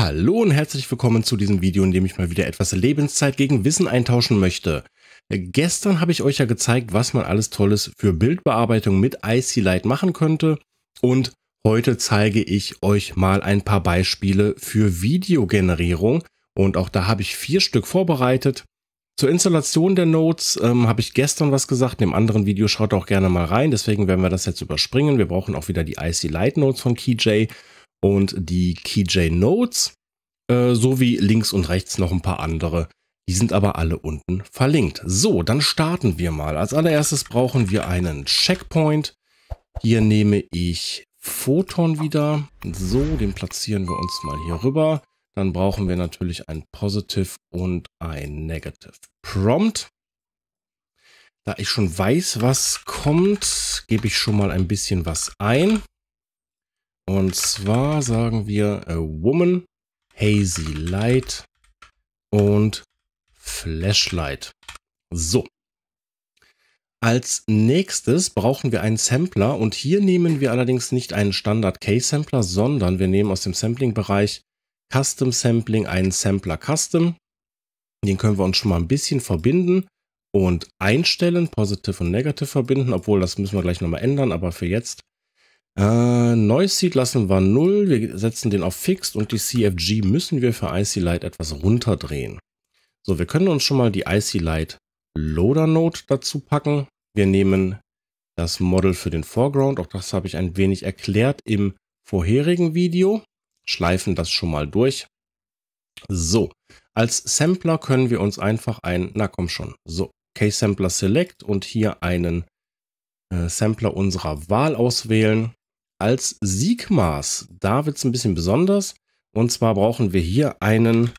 Hallo und herzlich willkommen zu diesem Video, in dem ich mal wieder etwas Lebenszeit gegen Wissen eintauschen möchte. Gestern habe ich euch ja gezeigt, was man alles Tolles für Bildbearbeitung mit IC Light machen könnte und heute zeige ich euch mal ein paar Beispiele für Videogenerierung und auch da habe ich vier Stück vorbereitet. Zur Installation der Nodes ähm, habe ich gestern was gesagt, in dem anderen Video schaut auch gerne mal rein, deswegen werden wir das jetzt überspringen. Wir brauchen auch wieder die IC Light Nodes von KeyJ und die KeyJ Notes äh, sowie links und rechts noch ein paar andere. Die sind aber alle unten verlinkt. So, dann starten wir mal. Als allererstes brauchen wir einen Checkpoint. Hier nehme ich Photon wieder. So, den platzieren wir uns mal hier rüber. Dann brauchen wir natürlich ein Positive und ein Negative Prompt. Da ich schon weiß, was kommt, gebe ich schon mal ein bisschen was ein. Und zwar sagen wir A äh, Woman, Hazy Light und Flashlight. So. Als nächstes brauchen wir einen Sampler und hier nehmen wir allerdings nicht einen Standard K-Sampler, sondern wir nehmen aus dem Sampling-Bereich Custom Sampling einen Sampler Custom. Den können wir uns schon mal ein bisschen verbinden und einstellen, Positive und Negative verbinden, obwohl das müssen wir gleich nochmal ändern, aber für jetzt äh, Noise Seed lassen wir 0. Wir setzen den auf Fixed und die CFG müssen wir für IC Light etwas runterdrehen. So, wir können uns schon mal die IC Light Loader Note dazu packen. Wir nehmen das Model für den Foreground. Auch das habe ich ein wenig erklärt im vorherigen Video. Schleifen das schon mal durch. So, als Sampler können wir uns einfach ein, na komm schon, so, Case sampler Select und hier einen äh, Sampler unserer Wahl auswählen als Siegmaß. Da wird es ein bisschen besonders. Und zwar brauchen wir hier einen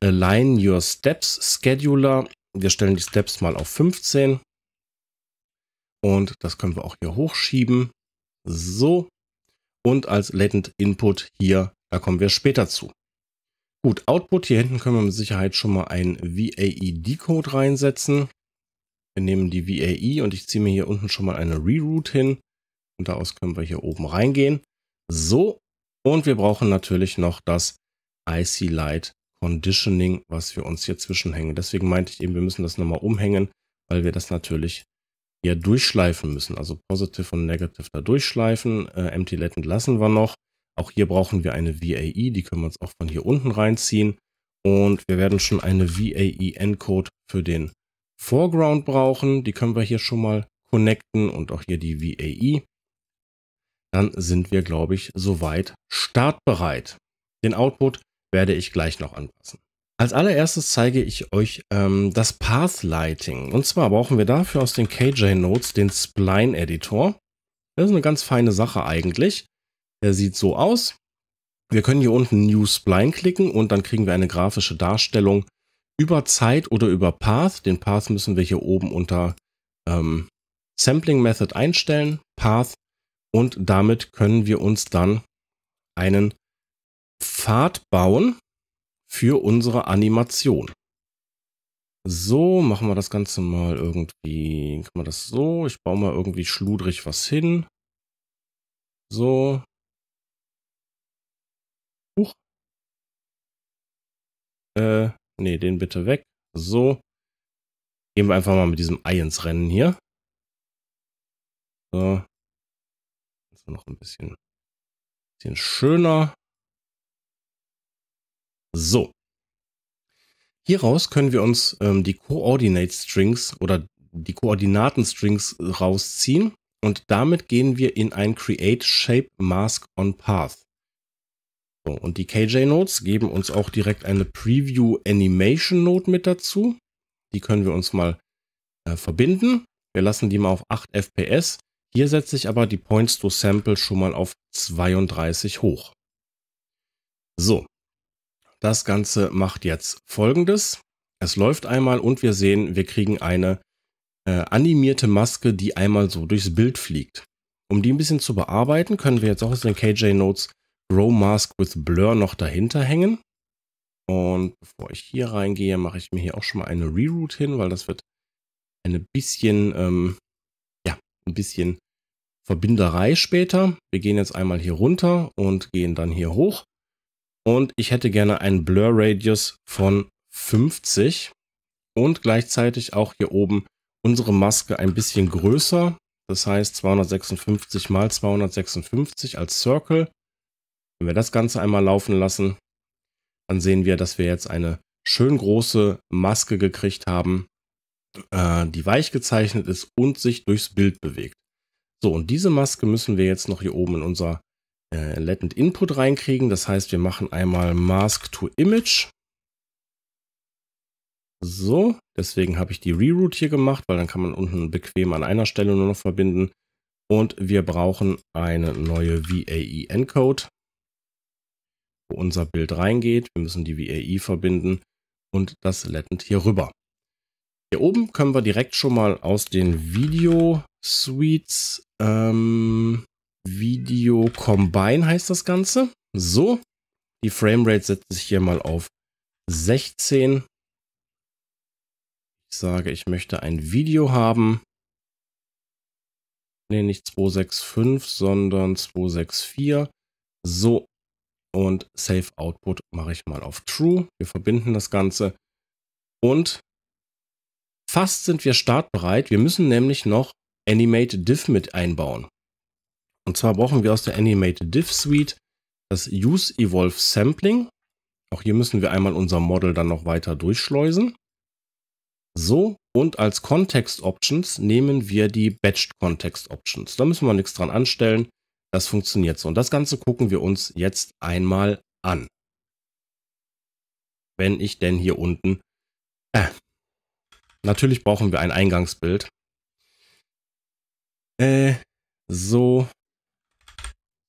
Align Your Steps Scheduler. Wir stellen die Steps mal auf 15. Und das können wir auch hier hochschieben. So. Und als Latent Input hier, da kommen wir später zu. Gut, Output. Hier hinten können wir mit Sicherheit schon mal einen VAE-Decode reinsetzen. Wir nehmen die VAE und ich ziehe mir hier unten schon mal eine Reroute hin. Und daraus können wir hier oben reingehen. So, und wir brauchen natürlich noch das IC Light Conditioning, was wir uns hier zwischenhängen. Deswegen meinte ich eben, wir müssen das nochmal umhängen, weil wir das natürlich hier durchschleifen müssen. Also Positive und Negative da durchschleifen. Äh, Empty Latent lassen wir noch. Auch hier brauchen wir eine VAE, die können wir uns auch von hier unten reinziehen. Und wir werden schon eine VAE Encode für den Foreground brauchen. Die können wir hier schon mal connecten und auch hier die VAE dann sind wir, glaube ich, soweit startbereit. Den Output werde ich gleich noch anpassen. Als allererstes zeige ich euch ähm, das Path Lighting. Und zwar brauchen wir dafür aus den KJ Notes den Spline Editor. Das ist eine ganz feine Sache eigentlich. Der sieht so aus. Wir können hier unten New Spline klicken und dann kriegen wir eine grafische Darstellung über Zeit oder über Path. Den Path müssen wir hier oben unter ähm, Sampling Method einstellen. Path und damit können wir uns dann einen Pfad bauen für unsere Animation. So, machen wir das Ganze mal irgendwie, kann man das so, ich baue mal irgendwie schludrig was hin. So. Huch. Äh, nee, den bitte weg. So. Gehen wir einfach mal mit diesem Ei ins Rennen hier. So ist noch ein bisschen, bisschen schöner. So. Hieraus können wir uns ähm, die Coordinate Strings oder die Koordinaten Strings rausziehen und damit gehen wir in ein Create Shape Mask on Path. So, und die KJ Notes geben uns auch direkt eine Preview Animation Note mit dazu. Die können wir uns mal äh, verbinden. Wir lassen die mal auf 8 FPS hier setze ich aber die Points to Sample schon mal auf 32 hoch. So, das Ganze macht jetzt folgendes. Es läuft einmal und wir sehen, wir kriegen eine äh, animierte Maske, die einmal so durchs Bild fliegt. Um die ein bisschen zu bearbeiten, können wir jetzt auch aus den KJ Notes Grow Mask with Blur noch dahinter hängen. Und bevor ich hier reingehe, mache ich mir hier auch schon mal eine Reroute hin, weil das wird ein bisschen, ähm, ja, ein bisschen Verbinderei später. Wir gehen jetzt einmal hier runter und gehen dann hier hoch. Und ich hätte gerne einen Blur Radius von 50 und gleichzeitig auch hier oben unsere Maske ein bisschen größer. Das heißt 256 mal 256 als Circle. Wenn wir das Ganze einmal laufen lassen, dann sehen wir, dass wir jetzt eine schön große Maske gekriegt haben, äh, die weich gezeichnet ist und sich durchs Bild bewegt. So, und diese Maske müssen wir jetzt noch hier oben in unser äh, Latent Input reinkriegen. Das heißt, wir machen einmal Mask to Image. So, deswegen habe ich die Reroute hier gemacht, weil dann kann man unten bequem an einer Stelle nur noch verbinden. Und wir brauchen eine neue VAE Encode, wo unser Bild reingeht. Wir müssen die VAE verbinden und das Latent hier rüber. Hier oben können wir direkt schon mal aus den Video Suites ähm, Video Combine heißt das Ganze. So, die Framerate setze ich hier mal auf 16. Ich sage, ich möchte ein Video haben. Ne, nicht 265, sondern 264. So, und Save Output mache ich mal auf True. Wir verbinden das Ganze. Und fast sind wir startbereit. Wir müssen nämlich noch Animate Div mit einbauen. Und zwar brauchen wir aus der Animate Div Suite das Use Evolve Sampling. Auch hier müssen wir einmal unser Model dann noch weiter durchschleusen. So, und als Context Options nehmen wir die Batched Context Options. Da müssen wir nichts dran anstellen. Das funktioniert so. Und das Ganze gucken wir uns jetzt einmal an. Wenn ich denn hier unten... Äh, natürlich brauchen wir ein Eingangsbild. Äh, so.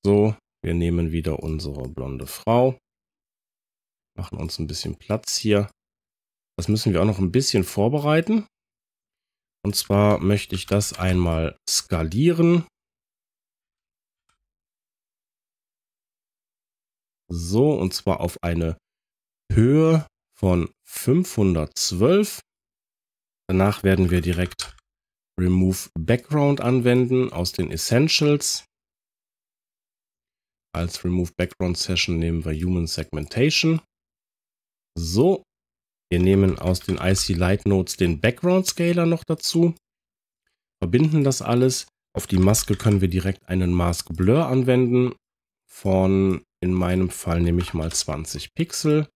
So, wir nehmen wieder unsere blonde Frau. Machen uns ein bisschen Platz hier. Das müssen wir auch noch ein bisschen vorbereiten. Und zwar möchte ich das einmal skalieren. So, und zwar auf eine Höhe von 512. Danach werden wir direkt Remove Background anwenden aus den Essentials. Als Remove Background Session nehmen wir Human Segmentation. So, wir nehmen aus den IC Light Notes den Background Scaler noch dazu, verbinden das alles. Auf die Maske können wir direkt einen Mask Blur anwenden von, in meinem Fall nehme ich mal 20 Pixel.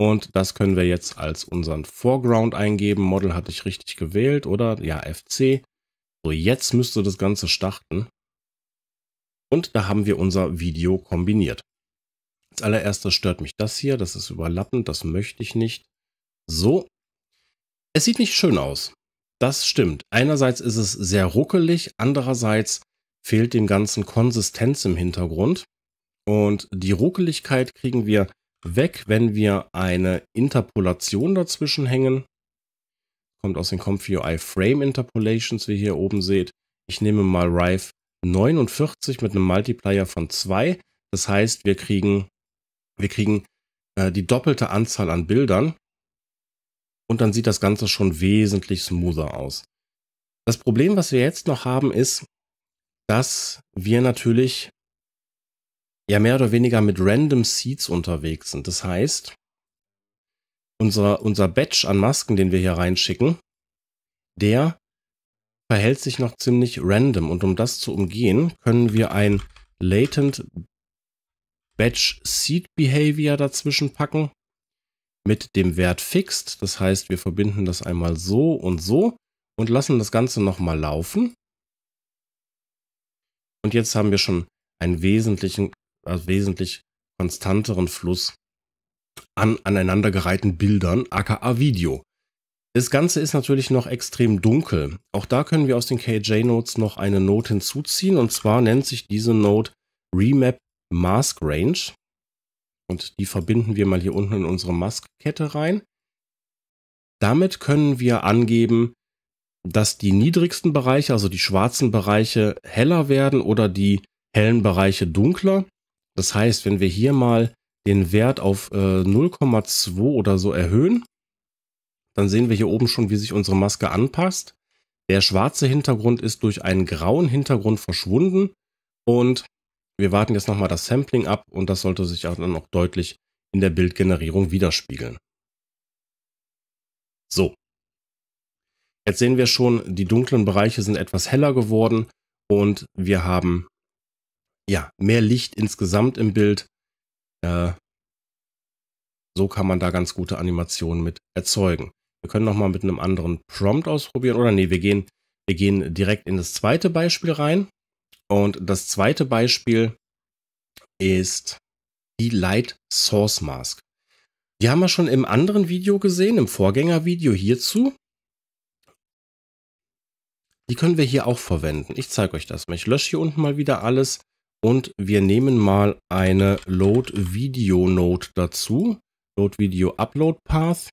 Und das können wir jetzt als unseren Foreground eingeben. Model hatte ich richtig gewählt, oder? Ja, FC. So, jetzt müsste das Ganze starten. Und da haben wir unser Video kombiniert. Als allererstes stört mich das hier. Das ist überlappend. Das möchte ich nicht. So. Es sieht nicht schön aus. Das stimmt. Einerseits ist es sehr ruckelig. Andererseits fehlt dem Ganzen Konsistenz im Hintergrund. Und die Ruckeligkeit kriegen wir weg, wenn wir eine Interpolation dazwischen hängen. Kommt aus den ComfUI Frame Interpolations, wie ihr hier oben seht. Ich nehme mal Rive 49 mit einem Multiplier von 2. Das heißt, wir kriegen, wir kriegen äh, die doppelte Anzahl an Bildern. Und dann sieht das Ganze schon wesentlich smoother aus. Das Problem, was wir jetzt noch haben, ist, dass wir natürlich ja mehr oder weniger mit Random Seeds unterwegs sind. Das heißt, unser, unser Batch an Masken, den wir hier reinschicken, der verhält sich noch ziemlich random. Und um das zu umgehen, können wir ein Latent Batch Seed Behavior dazwischen packen mit dem Wert Fixed. Das heißt, wir verbinden das einmal so und so und lassen das Ganze nochmal laufen. Und jetzt haben wir schon einen wesentlichen also wesentlich konstanteren Fluss an aneinandergereihten Bildern, aka Video. Das Ganze ist natürlich noch extrem dunkel. Auch da können wir aus den KJ-Notes noch eine Note hinzuziehen und zwar nennt sich diese Note Remap Mask Range. Und die verbinden wir mal hier unten in unsere Maskkette rein. Damit können wir angeben, dass die niedrigsten Bereiche, also die schwarzen Bereiche, heller werden oder die hellen Bereiche dunkler. Das heißt, wenn wir hier mal den Wert auf äh, 0,2 oder so erhöhen, dann sehen wir hier oben schon, wie sich unsere Maske anpasst. Der schwarze Hintergrund ist durch einen grauen Hintergrund verschwunden und wir warten jetzt nochmal das Sampling ab und das sollte sich dann auch deutlich in der Bildgenerierung widerspiegeln. So. Jetzt sehen wir schon, die dunklen Bereiche sind etwas heller geworden und wir haben ja, mehr Licht insgesamt im Bild. Äh, so kann man da ganz gute Animationen mit erzeugen. Wir können nochmal mit einem anderen Prompt ausprobieren. Oder nee, wir gehen, wir gehen direkt in das zweite Beispiel rein. Und das zweite Beispiel ist die Light Source Mask. Die haben wir schon im anderen Video gesehen, im Vorgängervideo hierzu. Die können wir hier auch verwenden. Ich zeige euch das mal. Ich lösche hier unten mal wieder alles. Und wir nehmen mal eine Load Video Node dazu. Load Video Upload Path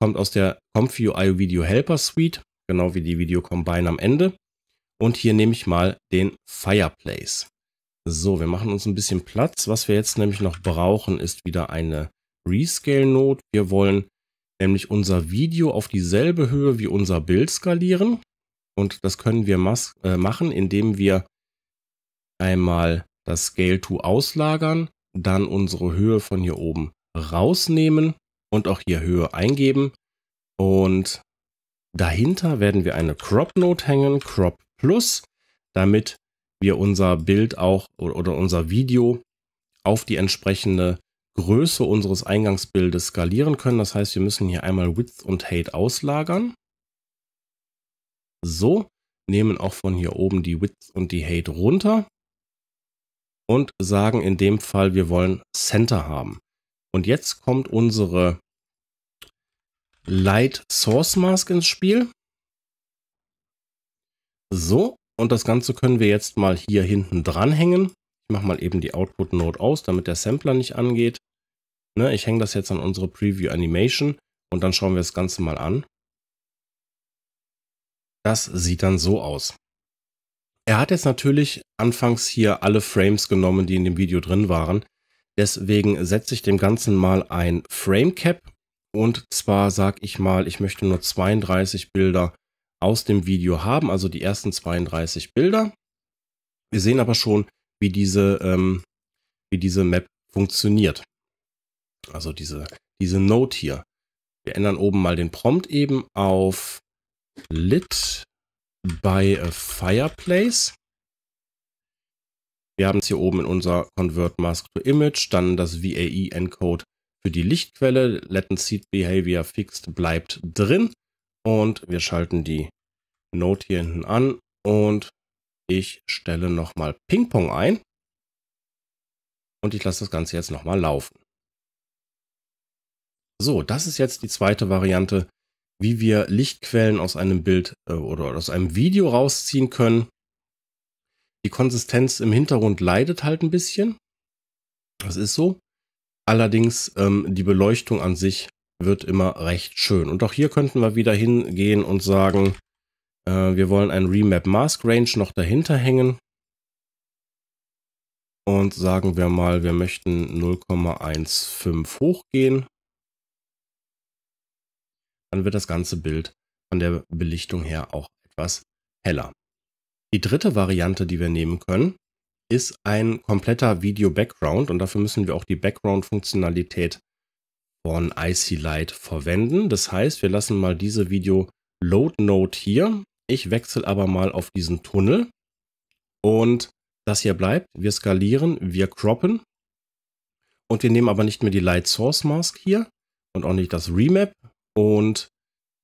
kommt aus der ComfUI Video Helper Suite, genau wie die Video Combine am Ende. Und hier nehme ich mal den Fireplace. So, wir machen uns ein bisschen Platz. Was wir jetzt nämlich noch brauchen, ist wieder eine Rescale Node. Wir wollen nämlich unser Video auf dieselbe Höhe wie unser Bild skalieren. Und das können wir äh machen, indem wir einmal das Scale to auslagern, dann unsere Höhe von hier oben rausnehmen und auch hier Höhe eingeben. Und dahinter werden wir eine Crop Note hängen, Crop Plus, damit wir unser Bild auch oder unser Video auf die entsprechende Größe unseres Eingangsbildes skalieren können. Das heißt, wir müssen hier einmal Width und Height auslagern. So, nehmen auch von hier oben die Width und die Height runter und sagen in dem Fall, wir wollen Center haben. Und jetzt kommt unsere Light Source Mask ins Spiel. So, und das Ganze können wir jetzt mal hier hinten dranhängen. Ich mache mal eben die Output Node aus, damit der Sampler nicht angeht. Ne, ich hänge das jetzt an unsere Preview Animation und dann schauen wir das Ganze mal an. Das sieht dann so aus. Er hat jetzt natürlich anfangs hier alle Frames genommen, die in dem Video drin waren. Deswegen setze ich dem Ganzen mal ein Frame Cap. Und zwar sage ich mal, ich möchte nur 32 Bilder aus dem Video haben, also die ersten 32 Bilder. Wir sehen aber schon, wie diese, ähm, wie diese Map funktioniert. Also diese, diese Note hier. Wir ändern oben mal den Prompt eben auf Lit bei äh, Fireplace. Wir haben es hier oben in unser Convert Mask to Image, dann das VAE Encode für die Lichtquelle. Latency Behavior Fixed bleibt drin und wir schalten die Note hier hinten an und ich stelle nochmal Ping Pong ein und ich lasse das Ganze jetzt nochmal laufen. So, das ist jetzt die zweite Variante wie wir Lichtquellen aus einem Bild äh, oder aus einem Video rausziehen können. Die Konsistenz im Hintergrund leidet halt ein bisschen. Das ist so. Allerdings ähm, die Beleuchtung an sich wird immer recht schön. Und auch hier könnten wir wieder hingehen und sagen, äh, wir wollen ein Remap Mask Range noch dahinter hängen. Und sagen wir mal, wir möchten 0,15 hochgehen dann wird das ganze Bild von der Belichtung her auch etwas heller. Die dritte Variante, die wir nehmen können, ist ein kompletter Video-Background und dafür müssen wir auch die Background-Funktionalität von IC Light verwenden. Das heißt, wir lassen mal diese video load note hier. Ich wechsle aber mal auf diesen Tunnel und das hier bleibt. Wir skalieren, wir croppen und wir nehmen aber nicht mehr die Light Source Mask hier und auch nicht das Remap, und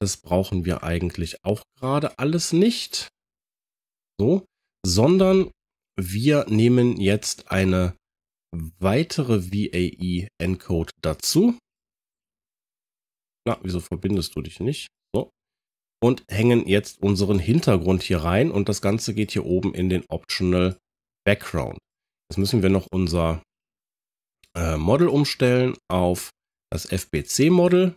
das brauchen wir eigentlich auch gerade alles nicht. So, sondern wir nehmen jetzt eine weitere VAE Encode dazu. Na, wieso verbindest du dich nicht? So. Und hängen jetzt unseren Hintergrund hier rein und das Ganze geht hier oben in den Optional Background. Jetzt müssen wir noch unser äh, Model umstellen auf das FBC Model.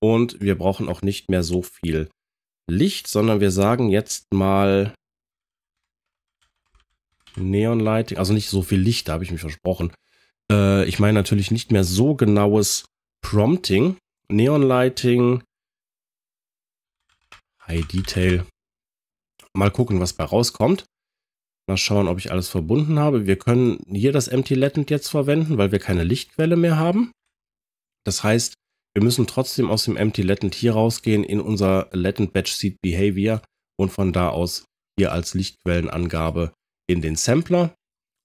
Und wir brauchen auch nicht mehr so viel Licht, sondern wir sagen jetzt mal Neon Lighting, also nicht so viel Licht, da habe ich mich versprochen. Äh, ich meine natürlich nicht mehr so genaues Prompting. Neon Lighting, High Detail. Mal gucken, was bei rauskommt. Mal schauen, ob ich alles verbunden habe. Wir können hier das Empty Latent jetzt verwenden, weil wir keine Lichtquelle mehr haben. Das heißt, wir müssen trotzdem aus dem Empty Latent hier rausgehen in unser Latent Batch Seed Behavior und von da aus hier als Lichtquellenangabe in den Sampler.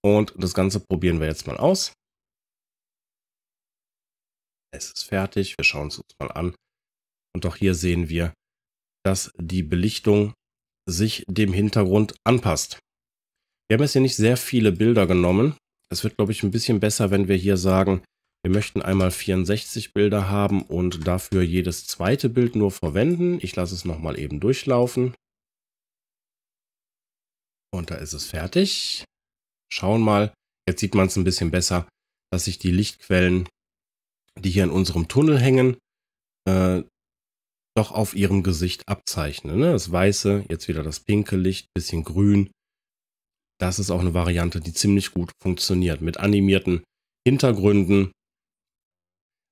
Und das Ganze probieren wir jetzt mal aus. Es ist fertig, wir schauen es uns mal an. Und auch hier sehen wir, dass die Belichtung sich dem Hintergrund anpasst. Wir haben jetzt hier nicht sehr viele Bilder genommen. Es wird, glaube ich, ein bisschen besser, wenn wir hier sagen, wir möchten einmal 64 Bilder haben und dafür jedes zweite Bild nur verwenden. Ich lasse es nochmal eben durchlaufen. Und da ist es fertig. Schauen mal, jetzt sieht man es ein bisschen besser, dass sich die Lichtquellen, die hier in unserem Tunnel hängen, äh, doch auf ihrem Gesicht abzeichnen. Ne? Das weiße, jetzt wieder das pinke Licht, bisschen grün. Das ist auch eine Variante, die ziemlich gut funktioniert. Mit animierten Hintergründen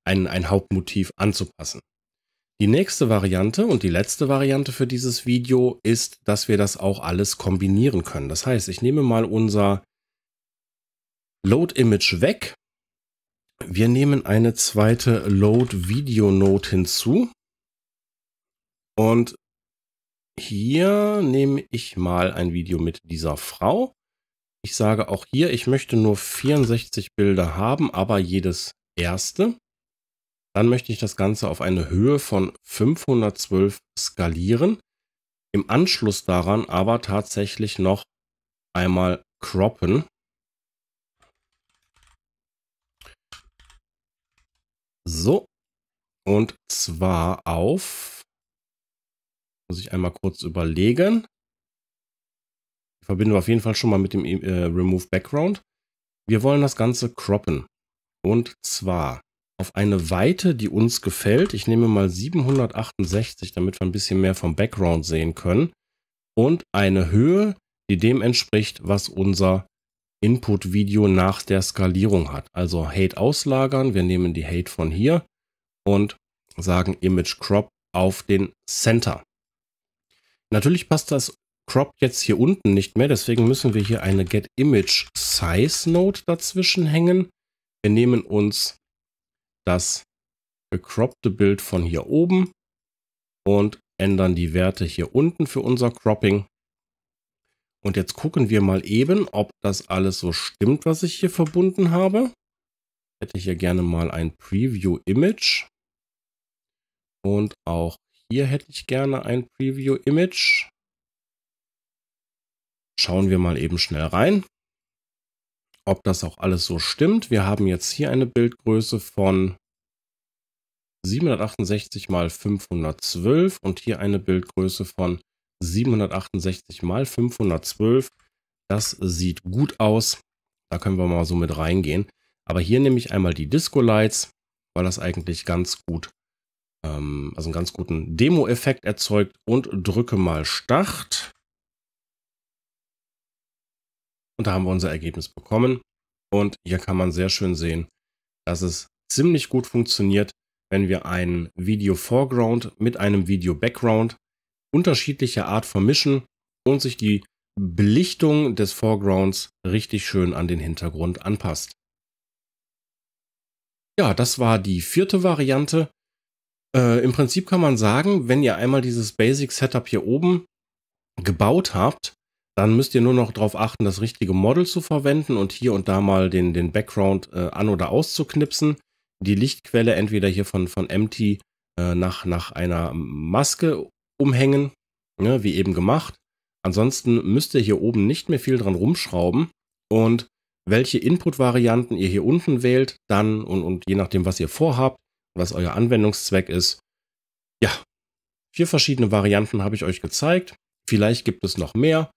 ein, ein Hauptmotiv anzupassen. Die nächste Variante und die letzte Variante für dieses Video ist, dass wir das auch alles kombinieren können. Das heißt, ich nehme mal unser Load Image weg. Wir nehmen eine zweite Load Video Note hinzu. Und hier nehme ich mal ein Video mit dieser Frau. Ich sage auch hier, ich möchte nur 64 Bilder haben, aber jedes erste. Dann möchte ich das Ganze auf eine Höhe von 512 skalieren. Im Anschluss daran aber tatsächlich noch einmal croppen. So. Und zwar auf, muss ich einmal kurz überlegen. Die verbinden wir auf jeden Fall schon mal mit dem äh, Remove Background. Wir wollen das Ganze croppen. Und zwar auf eine Weite, die uns gefällt. Ich nehme mal 768, damit wir ein bisschen mehr vom Background sehen können. Und eine Höhe, die dem entspricht, was unser Input-Video nach der Skalierung hat. Also Hate auslagern. Wir nehmen die Hate von hier und sagen Image Crop auf den Center. Natürlich passt das Crop jetzt hier unten nicht mehr, deswegen müssen wir hier eine Get Image Size Note dazwischen hängen. Wir nehmen uns das gecroppte Bild von hier oben und ändern die Werte hier unten für unser Cropping. Und jetzt gucken wir mal eben, ob das alles so stimmt, was ich hier verbunden habe. Hätte ich ja gerne mal ein Preview Image. Und auch hier hätte ich gerne ein Preview Image. Schauen wir mal eben schnell rein ob das auch alles so stimmt. Wir haben jetzt hier eine Bildgröße von 768 mal 512 und hier eine Bildgröße von 768 mal 512. Das sieht gut aus. Da können wir mal so mit reingehen. Aber hier nehme ich einmal die Disco Lights, weil das eigentlich ganz gut, ähm, also einen ganz guten Demo-Effekt erzeugt und drücke mal Start. Und da haben wir unser Ergebnis bekommen. Und hier kann man sehr schön sehen, dass es ziemlich gut funktioniert, wenn wir einen Video-Foreground mit einem Video-Background unterschiedlicher Art vermischen und sich die Belichtung des Foregrounds richtig schön an den Hintergrund anpasst. Ja, das war die vierte Variante. Äh, Im Prinzip kann man sagen, wenn ihr einmal dieses Basic Setup hier oben gebaut habt, dann müsst ihr nur noch darauf achten, das richtige Model zu verwenden und hier und da mal den, den Background äh, an- oder auszuknipsen. Die Lichtquelle entweder hier von, von Empty äh, nach, nach einer Maske umhängen, ne, wie eben gemacht. Ansonsten müsst ihr hier oben nicht mehr viel dran rumschrauben und welche Input-Varianten ihr hier unten wählt, dann und, und je nachdem, was ihr vorhabt, was euer Anwendungszweck ist. Ja, vier verschiedene Varianten habe ich euch gezeigt. Vielleicht gibt es noch mehr.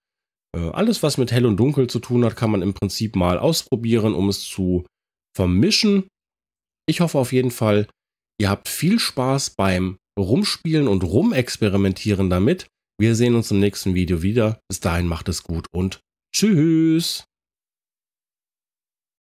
Äh, alles, was mit Hell und Dunkel zu tun hat, kann man im Prinzip mal ausprobieren, um es zu vermischen. Ich hoffe auf jeden Fall, ihr habt viel Spaß beim Rumspielen und Rumexperimentieren damit. Wir sehen uns im nächsten Video wieder. Bis dahin macht es gut und tschüss.